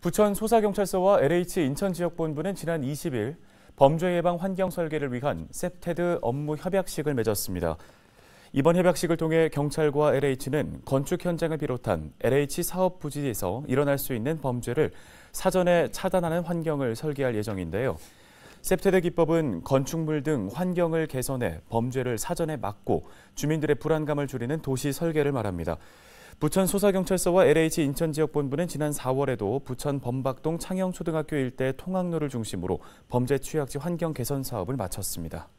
부천 소사경찰서와 LH 인천지역본부는 지난 20일 범죄 예방 환경 설계를 위한 셉테드 업무 협약식을 맺었습니다. 이번 협약식을 통해 경찰과 LH는 건축 현장을 비롯한 LH 사업 부지에서 일어날 수 있는 범죄를 사전에 차단하는 환경을 설계할 예정인데요. 셉테드 기법은 건축물 등 환경을 개선해 범죄를 사전에 막고 주민들의 불안감을 줄이는 도시 설계를 말합니다. 부천 소사경찰서와 LH 인천지역본부는 지난 4월에도 부천 범박동 창영초등학교 일대 통학로를 중심으로 범죄 취약지 환경 개선 사업을 마쳤습니다.